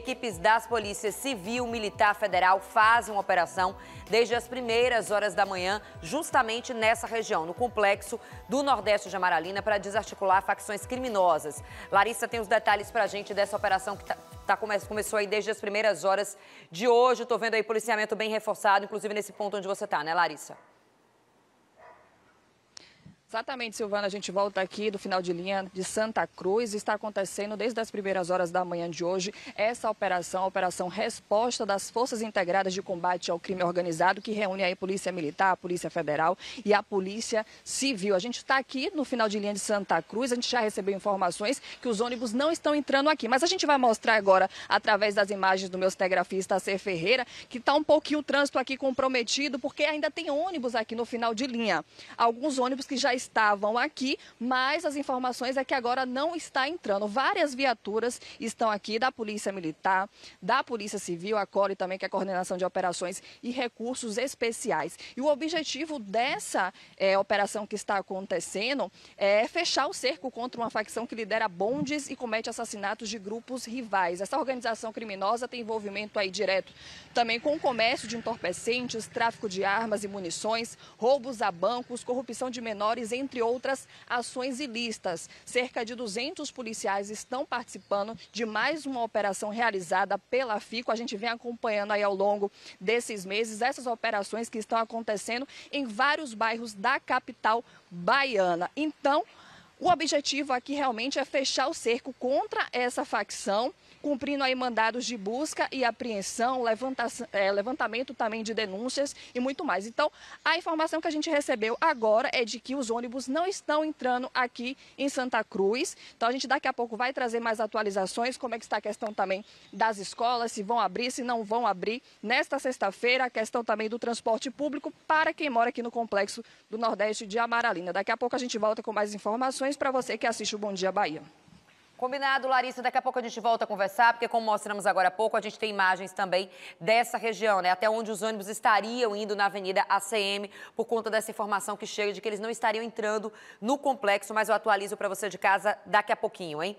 Equipes das Polícias Civil, Militar Federal fazem uma operação desde as primeiras horas da manhã, justamente nessa região, no complexo do Nordeste de Amaralina, para desarticular facções criminosas. Larissa tem os detalhes para a gente dessa operação que tá, tá, come, começou aí desde as primeiras horas de hoje. Estou vendo aí policiamento bem reforçado, inclusive nesse ponto onde você está, né, Larissa? Exatamente, Silvana. A gente volta aqui do final de linha de Santa Cruz. Está acontecendo desde as primeiras horas da manhã de hoje essa operação, a operação resposta das Forças Integradas de Combate ao Crime Organizado, que reúne aí a Polícia Militar, a Polícia Federal e a Polícia Civil. A gente está aqui no final de linha de Santa Cruz. A gente já recebeu informações que os ônibus não estão entrando aqui. Mas a gente vai mostrar agora, através das imagens do meu cinegrafista Acer Ferreira, que está um pouquinho o trânsito aqui comprometido, porque ainda tem ônibus aqui no final de linha. Alguns ônibus que já estavam aqui, mas as informações é que agora não está entrando. Várias viaturas estão aqui da Polícia Militar, da Polícia Civil, a CORE também, que é a Coordenação de Operações e Recursos Especiais. E o objetivo dessa é, operação que está acontecendo é fechar o cerco contra uma facção que lidera bondes e comete assassinatos de grupos rivais. Essa organização criminosa tem envolvimento aí direto também com o comércio de entorpecentes, tráfico de armas e munições, roubos a bancos, corrupção de menores entre outras ações ilícitas. Cerca de 200 policiais estão participando de mais uma operação realizada pela FICO. A gente vem acompanhando aí ao longo desses meses essas operações que estão acontecendo em vários bairros da capital baiana. Então, o objetivo aqui realmente é fechar o cerco contra essa facção, cumprindo aí mandados de busca e apreensão, é, levantamento também de denúncias e muito mais. Então, a informação que a gente recebeu agora é de que os ônibus não estão entrando aqui em Santa Cruz. Então, a gente daqui a pouco vai trazer mais atualizações, como é que está a questão também das escolas, se vão abrir, se não vão abrir nesta sexta-feira, a questão também do transporte público para quem mora aqui no complexo do Nordeste de Amaralina. Daqui a pouco a gente volta com mais informações para você que assiste o Bom Dia Bahia. Combinado, Larissa. Daqui a pouco a gente volta a conversar, porque como mostramos agora há pouco, a gente tem imagens também dessa região, né? Até onde os ônibus estariam indo na Avenida ACM por conta dessa informação que chega de que eles não estariam entrando no complexo, mas eu atualizo para você de casa daqui a pouquinho, hein?